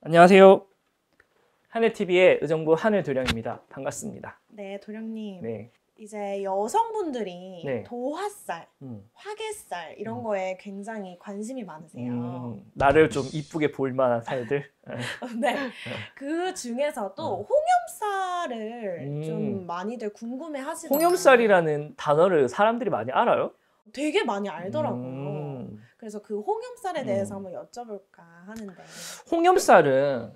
안녕하세요. 한해TV의 의정부 한해 도령입니다. 반갑습니다. 네, 도령님. 네. 이제 여성분들이 네. 도화살, 음. 화개살 이런 음. 거에 굉장히 관심이 많으세요. 음, 나를 좀 이쁘게 볼 만한 살들. 어, 네. 그 중에서도 음. 홍염살을 음. 좀 많이들 궁금해 하시죠. 홍염살이라는 단어를 사람들이 많이 알아요? 되게 많이 알더라고요. 음. 그래서 그 홍염살에 대해서 음. 한번 여쭤볼까 하는데. 홍염살은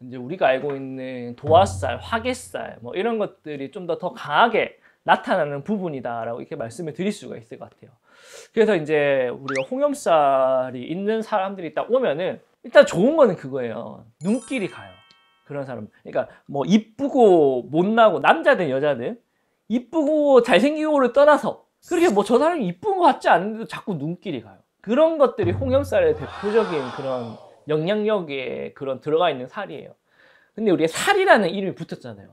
이제 우리가 알고 있는 도화살, 화개살 뭐 이런 것들이 좀 더더 더 강하게 나타나는 부분이다라고 이렇게 말씀을 드릴 수가 있을 것 같아요. 그래서 이제 우리가 홍염살이 있는 사람들이 딱 오면은 일단 좋은 거는 그거예요. 눈길이 가요. 그런 사람. 그러니까 뭐 이쁘고 못나고 남자든 여자든 이쁘고 잘생기고를 떠나서 그렇게 뭐 저 사람이 이쁜 것 같지 않은데도 자꾸 눈길이 가요. 그런 것들이 홍염살의 대표적인 그런 영향력에 그런 들어가 있는 살이에요. 근데 우리가 살이라는 이름이 붙었잖아요.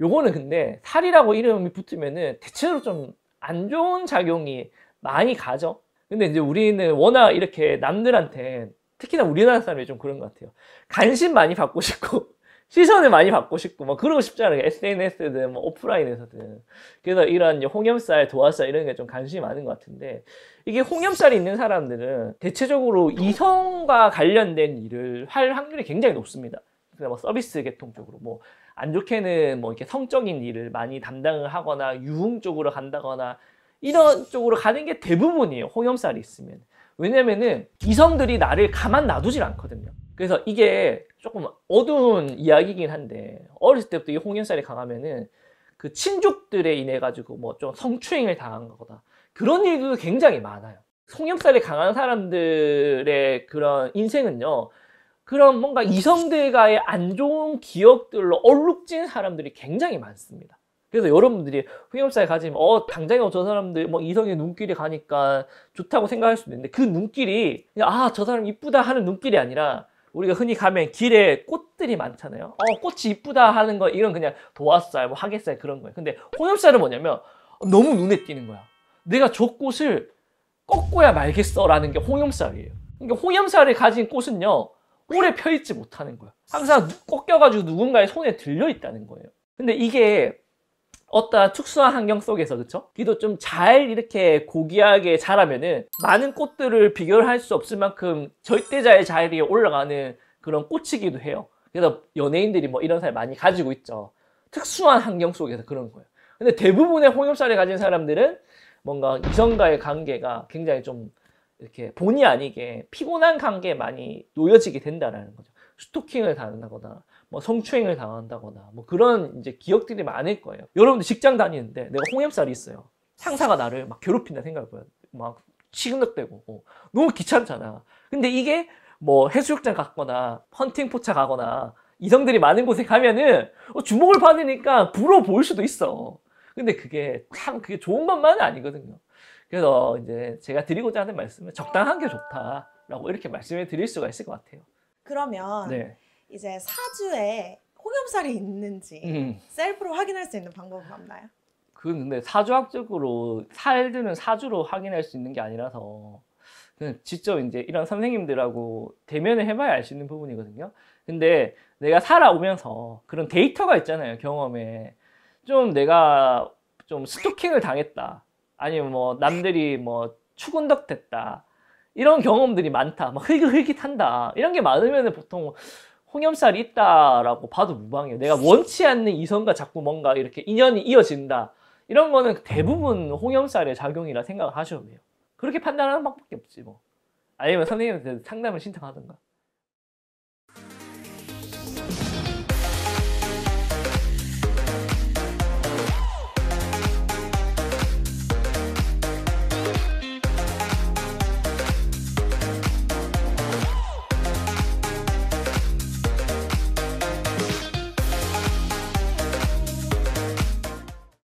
요거는 근데 살이라고 이름이 붙으면은 대체로 좀 안 좋은 작용이 많이 가죠. 근데 이제 우리는 워낙 이렇게 남들한테 특히나 우리나라 사람이 좀 그런 것 같아요. 관심 많이 받고 싶고 시선을 많이 받고 싶고 막 뭐 그러고 싶지않아요 SNS든 뭐 오프라인에서든. 그래서 이런 홍염살, 도화살 이런 게 좀 관심이 많은 것 같은데 이게 홍염살이 있는 사람들은 대체적으로 이성과 관련된 일을 할 확률이 굉장히 높습니다. 그래서 그러니까 뭐 서비스 계통 쪽으로 뭐 안 좋게는 뭐 이렇게 성적인 일을 많이 담당을 하거나 유흥 쪽으로 간다거나 이런 쪽으로 가는 게 대부분이에요. 홍염살이 있으면. 왜냐면은 이성들이 나를 가만 놔두질 않거든요. 그래서 이게 조금 어두운 이야기긴 한데 어렸을 때부터 이 홍연살이 강하면은 그 친족들에 인해 가지고 뭐 좀 성추행을 당한 거다 그런 일도 굉장히 많아요. 홍형살이 강한 사람들의 그런 인생은요. 그런 뭔가 이성들과의 안 좋은 기억들로 얼룩진 사람들이 굉장히 많습니다. 그래서 여러분들이 홍염살 가지면 어 당장에 뭐 저 사람들 뭐 이성의 눈길이 가니까 좋다고 생각할 수도 있는데 그 눈길이 아 저 사람 이쁘다 하는 눈길이 아니라 우리가 흔히 가면 길에 꽃들이 많잖아요. 어, 꽃이 이쁘다 하는 거 이런 그냥 도화살, 뭐하겠어요 그런 거예요. 근데 혼합살은 뭐냐면 너무 눈에 띄는 거야. 내가 저 꽃을 꺾어야 말겠어라는 게 홍염살이에요. 그러니까 홍염살을 가진 꽃은요, 오래 펴있지 못하는 거야. 항상 꺾여가지고 누군가의 손에 들려 있다는 거예요. 근데 이게 어떠한 특수한 환경 속에서 그쵸? 기도 좀 잘 이렇게 고귀하게 자라면은 많은 꽃들을 비교를 할 수 없을 만큼 절대자의 자리에 올라가는 그런 꽃이기도 해요. 그래서 연예인들이 뭐 이런 살 많이 가지고 있죠. 특수한 환경 속에서 그런 거예요. 근데 대부분의 홍엽살을 가진 사람들은 뭔가 이성과의 관계가 굉장히 좀 이렇게 본의 아니게 피곤한 관계에 많이 놓여지게 된다라는 거죠. 스토킹을 당한다거나 뭐 성추행을 당한다거나 뭐 그런 이제 기억들이 많을 거예요. 여러분들 직장 다니는데 내가 홍염살이 있어요. 상사가 나를 막 괴롭힌다 생각을 해요. 막 시근덕대고 어. 너무 귀찮잖아. 근데 이게 뭐 해수욕장 갔거나 헌팅 포차 가거나 이성들이 많은 곳에 가면은 어, 주목을 받으니까 부러워 보일 수도 있어. 근데 그게 참 그게 좋은 것만은 아니거든요. 그래서 이제 제가 드리고자 하는 말씀은 적당한 게 좋다라고 이렇게 말씀을 드릴 수가 있을 것 같아요. 그러면 네. 이제 사주에 홍염살이 있는지 음. 셀프로 확인할 수 있는 방법은 없나요? 그 근데 사주학적으로 살들은 사주로 확인할 수 있는 게 아니라서 그냥 직접 이제 이런 선생님들하고 대면을 해봐야 알 수 있는 부분이거든요. 근데 내가 살아오면서 그런 데이터가 있잖아요 경험에 좀 내가 좀 스토킹을 당했다 아니면 뭐 남들이 뭐 추근덕 됐다 이런 경험들이 많다 막 흘깃흘깃한다 이런 게 많으면 보통 홍염살이 있다라고 봐도 무방해요. 내가 원치 않는 이성과 자꾸 뭔가 이렇게 인연이 이어진다. 이런 거는 대부분 음. 홍염살의 작용이라 생각을 하셔도 돼요. 그렇게 판단하는 방법밖에 없지 뭐. 아니면 선생님한테 상담을 신청하든가.